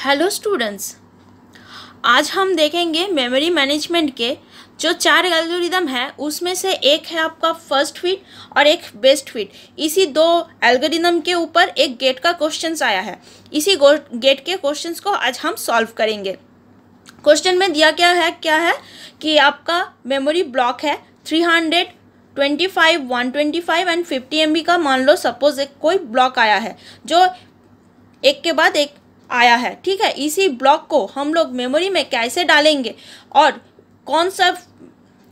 hello students आज हम देखेंगे मेमोरी मैनेजमेंट के जो चार एल्गोरिदम है उसमें से एक है आपका फर्स्ट फिट और एक बेस्ट फिट इसी दो एल्गोरिदम के ऊपर एक गेट का क्वेश्चंस आया है इसी गेट के क्वेश्चंस को आज हम सॉल्व करेंगे क्वेश्चन में दिया क्या है क्या है कि आपका मेमोरी ब्लॉक है three hundred twenty five one twenty five and fifty M B का मान लो सपोज एक कोई ब्लॉक आया है जो एक के बाद एक आया है ठीक है इसी ब्लॉक को हम लोग मेमोरी में कैसे डालेंगे और कौन सा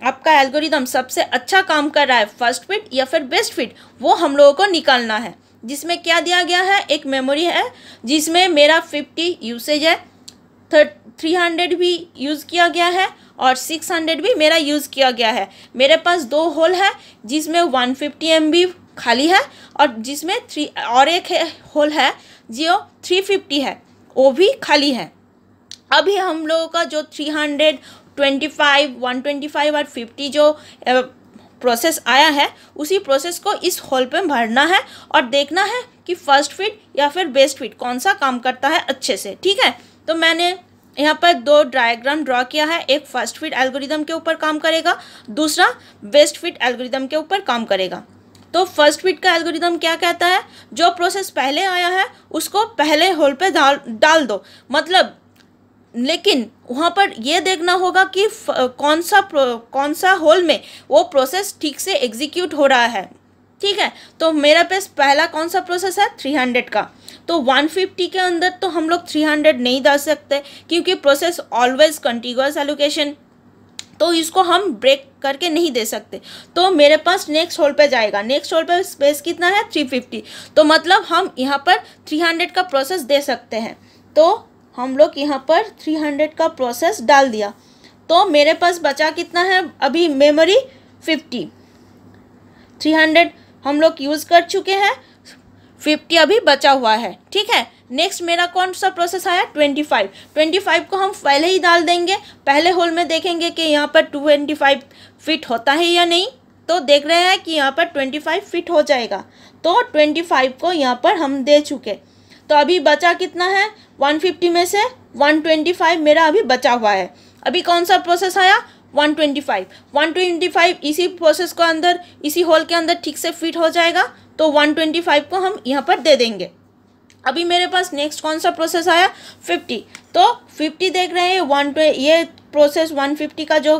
आपका एल्गोरिदम सबसे अच्छा काम कर रहा है फर्स्ट फिट या फिर बेस्ट फिट वो हम लोगों को निकालना है जिसमें क्या दिया गया है एक मेमोरी है जिसमें मेरा फिफ्टी यूसेज है थ्री हंड्रेड भी यूज़ किया गया है और सिक्स हंड्रेड भी मेरा यूज़ किया गया है मेरे पास दो होल है जिसमें वन फिफ्टी एम बी खाली है और जिसमें थ्री और एक है, होल है जियो थ्री फिफ्टी है वो भी खाली है अभी हम लोगों का जो three hundred twenty five one twenty five और फिफ्टी जो प्रोसेस आया है उसी प्रोसेस को इस हॉल पे भरना है और देखना है कि फर्स्ट फिट या फिर बेस्ट फिट कौन सा काम करता है अच्छे से ठीक है तो मैंने यहाँ पर दो डायग्राम ड्रॉ किया है एक फर्स्ट फिट एल्गोरिदम के ऊपर काम करेगा दूसरा बेस्ट फिट एल्गोरिदम के ऊपर काम करेगा तो फर्स्ट फिट का एल्गोरिदम क्या कहता है जो प्रोसेस पहले आया है उसको पहले होल पे डाल डाल दो मतलब लेकिन वहाँ पर यह देखना होगा कि कौन सा कौन सा होल में वो प्रोसेस ठीक से एग्जीक्यूट हो रहा है ठीक है तो मेरा पास पहला कौन सा प्रोसेस है थ्री हंड्रेड का तो वन फिफ्टी के अंदर तो हम लोग थ्री हंड्रेड नहीं डाल सकते क्योंकि प्रोसेस ऑलवेज कंटिगस एलोकेशन तो इसको हम ब्रेक करके नहीं दे सकते तो मेरे पास नेक्स्ट होल पे जाएगा नेक्स्ट होल पे स्पेस कितना है 350 तो मतलब हम यहाँ पर 300 का प्रोसेस दे सकते हैं तो हम लोग यहाँ पर 300 का प्रोसेस डाल दिया तो मेरे पास बचा कितना है अभी मेमोरी 50 300 हम लोग यूज़ कर चुके हैं 50 अभी बचा हुआ है ठीक है नेक्स्ट मेरा कौन सा प्रोसेस आया ट्वेंटी फाइव ट्वेंटी फाइव को हम पहले ही डाल देंगे पहले होल में देखेंगे कि यहाँ पर ट्वेंटी फाइव फिट होता है या नहीं तो देख रहे हैं कि यहाँ पर ट्वेंटी फाइव फिट हो जाएगा तो ट्वेंटी फाइव को यहाँ पर हम दे चुके तो अभी बचा कितना है वन फिफ्टी में से वन ट्वेंटी फाइव मेरा अभी बचा हुआ है अभी कौन सा प्रोसेस आया one twenty five one twenty five इसी प्रोसेस को अंदर इसी होल के अंदर ठीक से फिट हो जाएगा तो वन ट्वेंटी फाइव को हम यहाँ पर दे देंगे अभी मेरे पास नेक्स्ट कौन सा प्रोसेस आया फिफ्टी तो फिफ्टी देख रहे हैं वन टू ये प्रोसेस वन फिफ्टी का जो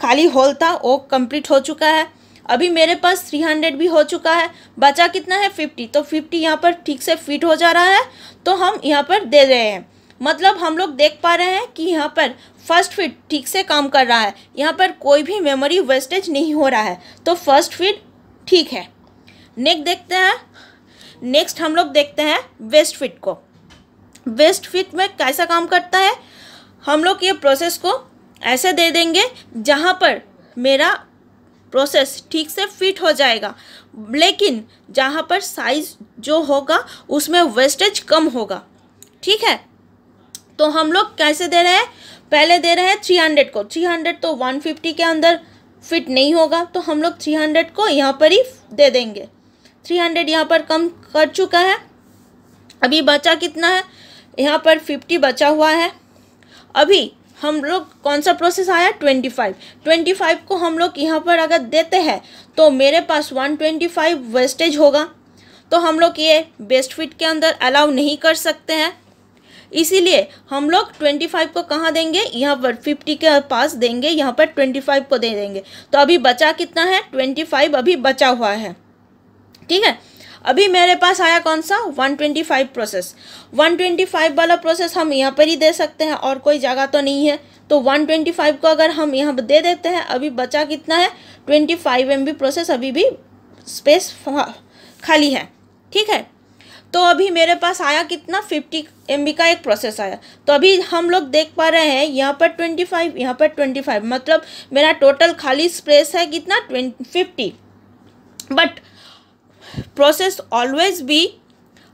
खाली होल था वो कंप्लीट हो चुका है अभी मेरे पास थ्री हंड्रेड भी हो चुका है बचा कितना है फिफ्टी तो फिफ्टी यहाँ पर ठीक से फिट हो जा रहा है तो हम यहाँ पर दे रहे हैं मतलब हम लोग देख पा रहे हैं कि यहाँ पर फर्स्ट फिट ठीक से काम कर रहा है यहाँ पर कोई भी मेमोरी वेस्टेज नहीं हो रहा है तो फर्स्ट फिट ठीक है नेक्स्ट देखते हैं नेक्स्ट हम लोग देखते हैं वेस्ट फिट को वेस्ट फिट में कैसा काम करता है हम लोग ये प्रोसेस को ऐसे दे देंगे जहाँ पर मेरा प्रोसेस ठीक से फिट हो जाएगा लेकिन जहाँ पर साइज जो होगा उसमें वेस्टेज कम होगा ठीक है तो हम लोग कैसे दे रहे हैं पहले दे रहे हैं थ्री हंड्रेड को थ्री हंड्रेड तो वन फिफ्टी के अंदर फिट नहीं होगा तो हम लोग थ्री हंड्रेड को यहाँ पर ही दे देंगे थ्री हंड्रेड यहाँ पर कम कर चुका है अभी बचा कितना है यहाँ पर फिफ्टी बचा हुआ है अभी हम लोग कौन सा प्रोसेस आया ट्वेंटी फाइव ट्वेंटी फाइव को हम लोग यहाँ पर अगर देते हैं तो मेरे पास वन ट्वेंटी फाइव वेस्टेज होगा तो हम लोग ये बेस्ट फिट के अंदर अलाउ नहीं कर सकते हैं इसीलिए हम लोग ट्वेंटी फाइव को कहाँ देंगे यहाँ पर फिफ्टी के पास देंगे यहाँ पर ट्वेंटी फाइव को दे देंगे तो अभी बचा कितना है ट्वेंटी फाइव अभी बचा हुआ है ठीक है अभी मेरे पास आया कौन सा 125 प्रोसेस 125 वाला प्रोसेस हम यहाँ पर ही दे सकते हैं और कोई जगह तो नहीं है तो 125 को अगर हम यहाँ पर दे देते हैं अभी बचा कितना है 25 फाइव एम प्रोसेस अभी भी स्पेस खाली है ठीक है तो अभी मेरे पास आया कितना 50 एम का एक प्रोसेस आया तो अभी हम लोग देख पा रहे हैं यहाँ पर 25 फाइव यहाँ पर ट्वेंटी मतलब मेरा टोटल खाली स्पेस है कितना twenty but process always be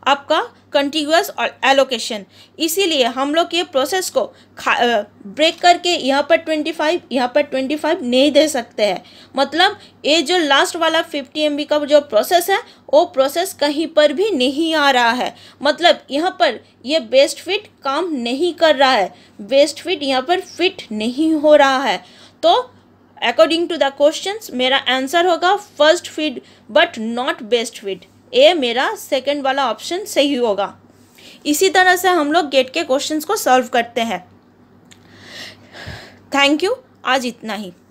आपका कंटिन्यूस एलोकेशन इसीलिए हम लोग ये प्रोसेस को ब्रेक करके यहाँ पर ट्वेंटी फाइव यहाँ पर ट्वेंटी फाइव नहीं दे सकते हैं मतलब ये जो लास्ट वाला फिफ्टी एम का जो प्रोसेस है वो प्रोसेस कहीं पर भी नहीं आ रहा है मतलब यहाँ पर ये बेस्ट फिट काम नहीं कर रहा है बेस्ट फिट यहाँ पर फिट नहीं हो रहा है तो अकॉर्डिंग टू द क्वेश्चन मेरा आंसर होगा first fit but not best fit A मेरा सेकेंड वाला ऑप्शन सही होगा इसी तरह से हम लोग गेट के क्वेश्चन को सॉल्व करते हैं थैंक यू आज इतना ही